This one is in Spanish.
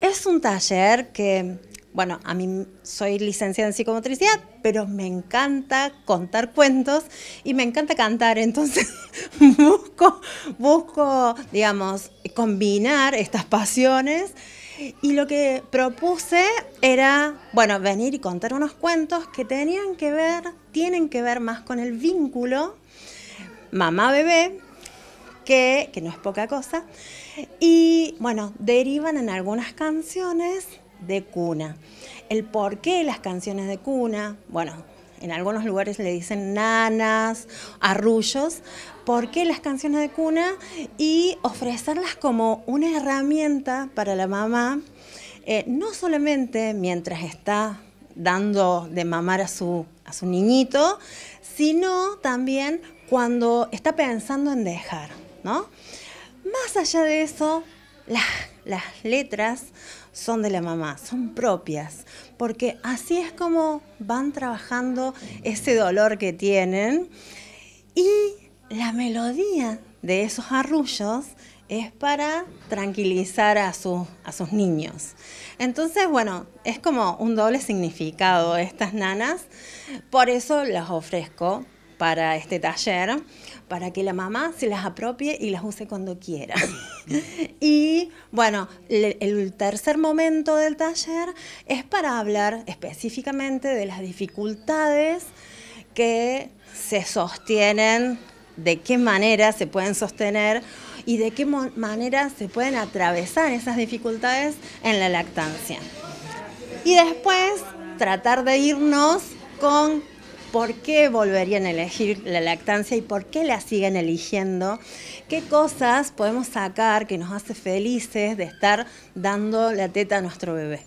Es un taller que, bueno, a mí soy licenciada en psicomotricidad, pero me encanta contar cuentos y me encanta cantar, entonces busco, busco, digamos, combinar estas pasiones. Y lo que propuse era, bueno, venir y contar unos cuentos que tenían que ver, tienen que ver más con el vínculo mamá-bebé que, no es poca cosa, y bueno, derivan en algunas canciones de cuna. El por qué las canciones de cuna, bueno, en algunos lugares le dicen nanas, arrullos, por qué las canciones de cuna y ofrecerlas como una herramienta para la mamá, eh, no solamente mientras está dando de mamar a su, a su niñito, sino también cuando está pensando en dejar. Más allá de eso, las letras son de la mamá, son propias, porque así es como van trabajando ese dolor que tienen y la melodía de esos arrullos es para tranquilizar a sus niños. Entonces, bueno, es como un doble significado estas nanas, por eso las ofrezco para este taller, para que la mamá se las apropie y las use cuando quiera. y bueno, el tercer momento del taller es para hablar específicamente de las dificultades que se sostienen, de qué manera se pueden sostener y de qué manera se pueden atravesar esas dificultades en la lactancia. Y después tratar de irnos con por qué volverían a elegir la lactancia y por qué la siguen eligiendo, qué cosas podemos sacar que nos hace felices de estar dando la teta a nuestro bebé.